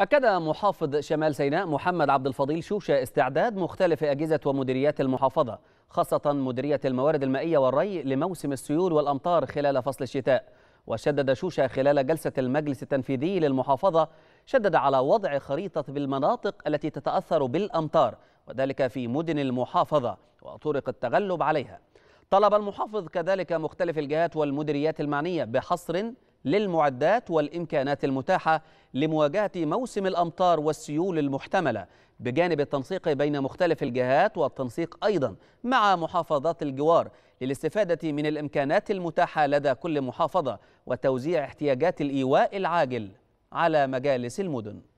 أكد محافظ شمال سيناء محمد عبد الفضيل شوشة استعداد مختلف أجهزة ومديريات المحافظة خاصة مديرية الموارد المائية والري لموسم السيول والأمطار خلال فصل الشتاء وشدد شوشة خلال جلسة المجلس التنفيذي للمحافظة شدد على وضع خريطة بالمناطق التي تتأثر بالأمطار وذلك في مدن المحافظة وطرق التغلب عليها طلب المحافظ كذلك مختلف الجهات والمديريات المعنية بحصر للمعدات والإمكانات المتاحة لمواجهة موسم الأمطار والسيول المحتملة بجانب التنسيق بين مختلف الجهات والتنسيق أيضا مع محافظات الجوار للاستفادة من الإمكانات المتاحة لدى كل محافظة وتوزيع احتياجات الإيواء العاجل على مجالس المدن